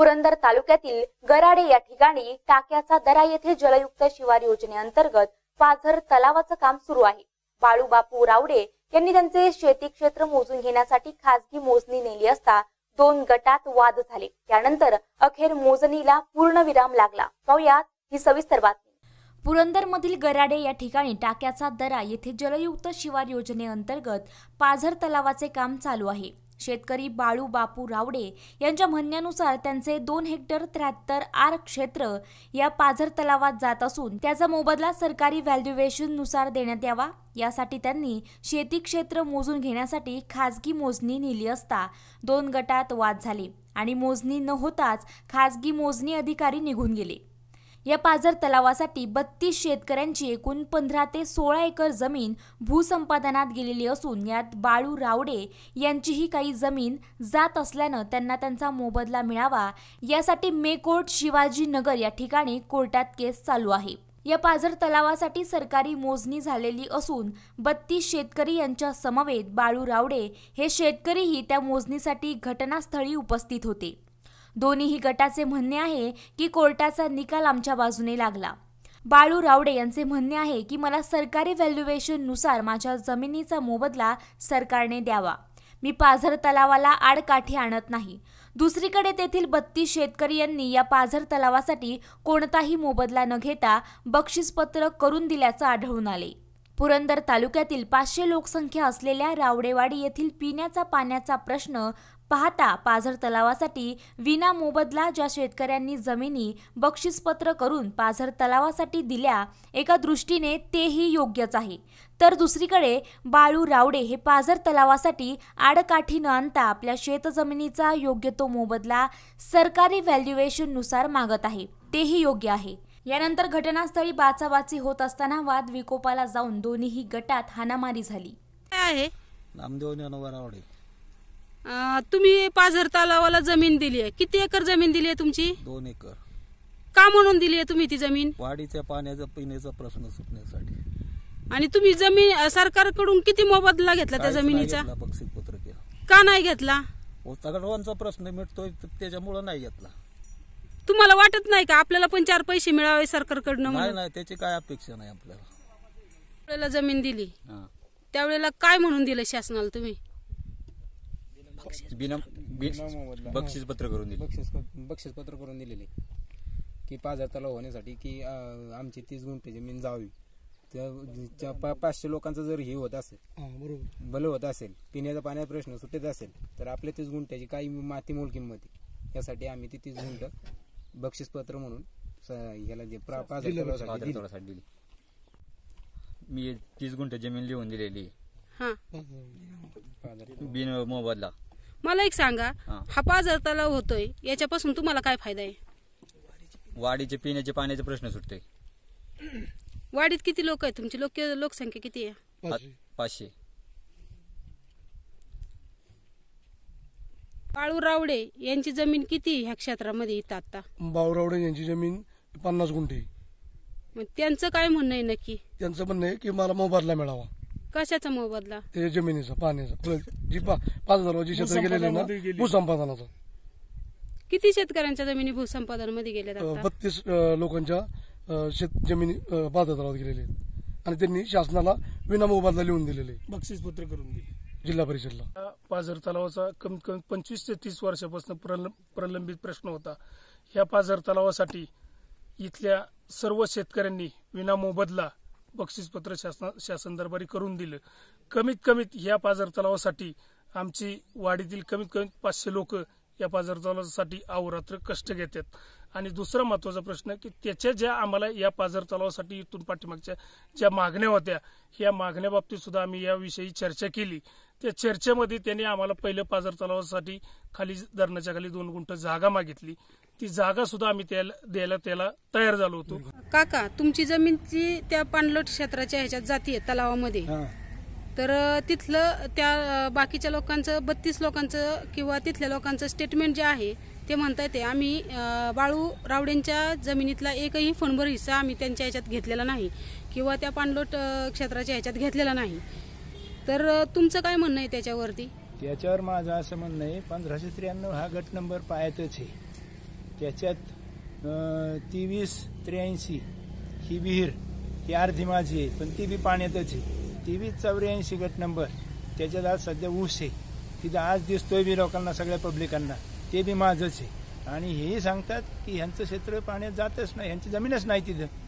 पुरंदर तालुक्यातील गराडे या ठिकाणी टाक्याचा दरा येथे जलयुक्त शिवार योजनेअंतर्गत पाझर तलावाचं काम सुरू आहे बाळू बापू रावडे यांनी त्यांचे शेती क्षेत्र मोजून घेण्यासाठी खासगी मोजणी नेली असता दोन गटात वाद झाले त्यानंतर अखेर मोजणीला पूर्ण विराम लागला पाहुयात ही सविस्तर बातमी पुरंदरमधील गराडे या ठिकाणी टाक्याचा दरा येथे जलयुक्त शिवार योजनेअंतर्गत पाझर तलावाचे काम चालू आहे शेतकरी बाळू बापू रावडे यांच्या म्हणण्यानुसार त्यांचे दोन हेक्टर त्र्याहत्तर आर क्षेत्र या पाझर तलावात जात असून त्याचा मोबदला सरकारी व्हॅल्युएशननुसार देण्यात यावा यासाठी त्यांनी शेती क्षेत्र मोजून घेण्यासाठी खाजगी मोजणी नेली असता दोन गटात वाद झाले आणि मोजणी न होताच खाजगी मोजणी अधिकारी निघून गेले या पाझर तलावासाठी बत्तीस शेतकऱ्यांची एकूण पंधरा ते सोळा एकर जमीन भूसंपादनात गेलेली असून यात बाळू रावडे यांचीही काही जमीन जात असल्यानं त्यांना त्यांचा मोबदला मिळावा यासाठी मेकोट शिवाजीनगर या ठिकाणी कोर्टात केस चालू आहे या पाझर तलावासाठी सरकारी मोजणी झालेली असून बत्तीस शेतकरी यांच्या समवेत बाळू रावडे हे शेतकरीही त्या मोजणीसाठी घटनास्थळी उपस्थित होते दोन्हीही गटाचे म्हणणे आहे की कोर्टाचा निकाल आमच्या बाजूने लागला बाळू रावडे यांचे म्हणणे आहे की मला सरकारी व्हॅल्युएशननुसार माझ्या जमिनीचा मोबदला सरकारने द्यावा मी पाझर तलावाला आडकाठी आणत नाही दुसरीकडे तेथील बत्तीस शेतकरी यांनी या पाझर तलावासाठी कोणताही मोबदला न घेता बक्षीसपत्र करून दिल्याचं आढळून आले पुरंदर तालुक्यातील पाचशे लोकसंख्या असलेल्या रावडेवाडी येथील पिण्याचा पाण्याचा प्रश्न पाहता पाझर तलावासाठी विना मोबदला ज्या शेतकऱ्यांनी जमिनी बक्षीसपत्र करून पाझर तलावासाठी दिल्या एका दृष्टीने तेही योग्यच आहे तर दुसरीकडे बाळू रावडे हे पाझर तलावासाठी आडकाठी न आणता आपल्या शेतजमिनीचा योग्य तो मोबदला सरकारी व्हॅल्युएशननुसार मागत आहे तेही योग्य आहे यानंतर घटनास्थळी बाचाबाची होत असताना वाद विकोपाला जाऊन दोन्ही गटात हानामारी झाली आहे तुम्ही पाझर तलावाला जमीन दिली आहे किती एकर जमीन दिली आहे तुमची दोन एकर का म्हणून दिली आहे तुम्ही ती जमीन वाढीच्या पाण्याचा पिण्याचा प्रश्न सुटण्यासाठी आणि तुम्ही जमीन सरकारकडून किती मोबदला घेतला त्या जमिनीचा का नाही घेतला तगडवांचा हो, प्रश्न मिटतोय त्याच्यामुळे नाही घेतला तुम्हाला वाटत नाही का आपल्याला पण चार पैसे मिळावे सरकारकडनं नाही त्याची काय अपेक्षा नाही आपल्याला आपल्याला जमीन दिली त्यावेळेला काय म्हणून दिलं शासनाला तुम्ही बक्षीस पत्र करून दिले बक्षीस बक्षीस पत्र करून दिलेले की पाच हजार तलाव होण्यासाठी की आमची तीस गुंठे जमीन जावी पाचशे लोकांचं जर हे होत असेल भलं होत असेल पिण्याचा पाण्याचा प्रश्न सुटत असेल तर आपल्या तीस गुंठ्याची काही माती मोल किंमत यासाठी आम्ही ती तीस गुंठ पत्र म्हणून याला दिली मी तीस गुंठ जमीन लिहून दिलेली बिन मोबदला मला एक सांगा हा. पाच पाझर तलाव होतोय याच्यापासून तुम्हाला काय फायदा आहे वाडीचे पिण्याचे पाण्याचे प्रश्न सुटते वाडीत किती लोक आहेत तुमची लोक लोकसंख्या किती आहे पाचशे. बाळू रावडे यांची जमीन किती ह्या क्षेत्रामध्ये इथं आता रावडे यांची जमीन पन्नास गुंठे मग त्यांचं काय म्हणणं आहे नक्की त्यांचं म्हणणं आहे की मला मोबदला मिळावा कशाचा मोबदला ते जमिनीचा पाण्याचा जी पाच हजार वर्षी शेतकरी गेलेले ना भूसंपादनाचा किती शेतकऱ्यांच्या जमिनी भूसंपादनामध्ये गेल्या बत्तीस लोकांच्या शेत जमिनी अं, पाच हजारावर गेलेले आणि त्यांनी शासनाला विना मोबदला लिहून दिलेले आहे, बक्षीस पत्र करून दिले जिल्हा परिषदला पाझर तलावाचा कमीत कमी पंचवीस ते तीस वर्षापासून प्रलंबित प्रश्न होता या पाझर तलावासाठी इथल्या सर्व शेतकऱ्यांनी विना मोबदला बक्षीसपत्र शासना शासन दरबारी करून दिलं कमीत कमीत या पाजर तलावासाठी आमची वाडीतील कमीत कमी पाचशे लोक या पाजर तलावासाठी अवरात्र कष्ट घेतात आणि दुसरा महत्वाचा प्रश्न की त्याच्या ज्या आम्हाला या पाझर तलावासाठी इथून पाठीमागच्या ज्या मागण्या होत्या या बाबतीत सुद्धा आम्ही याविषयी चर्चा केली त्या चर्चेमध्ये त्यांनी आम्हाला पहिलं पाझर तलावासाठी खाली धरणाच्या खाली दोन गुंठ जागा मागितली ती जागा सुद्धा आम्ही द्यायला त्याला तयार झालो होतो काका तुमची जमीन त्या पाणलोट क्षेत्राच्या ह्याच्यात जाती तलावामध्ये तर तिथलं त्या बाकीच्या लोकांचं बत्तीस लोकांचं किंवा तिथल्या लोकांचं स्टेटमेंट जे आहे ते म्हणता येते आम्ही बाळू रावडेंच्या जमिनीतला एकही फणभर हिस्सा आम्ही त्यांच्या ह्याच्यात घेतलेला नाही किंवा त्या पाणलोट क्षेत्राच्या ह्याच्यात घेतलेला नाही तर तुमचं काय म्हणणं आहे त्याच्यावरती त्याच्यावर माझं असं म्हणणं आहे पंधराशे त्र्याण्णव हा गट नंबर पायातच आहे त्याच्यात तेवीस त्र्याऐंशी ही विहीर ही अर्धी माझी आहे पण ती बी पाण्यातच आहे तेवीस चौऱ्याऐंशी गट नंबर त्याच्यात आज सध्या ऊस आहे तिथं आज दिसतोय बी लोकांना सगळ्या पब्लिकांना ते बी माझंच आहे आणि हेही सांगतात की ह्यांचं क्षेत्र पाण्यात जातच नाही ह्यांची जमीनच नाही तिथं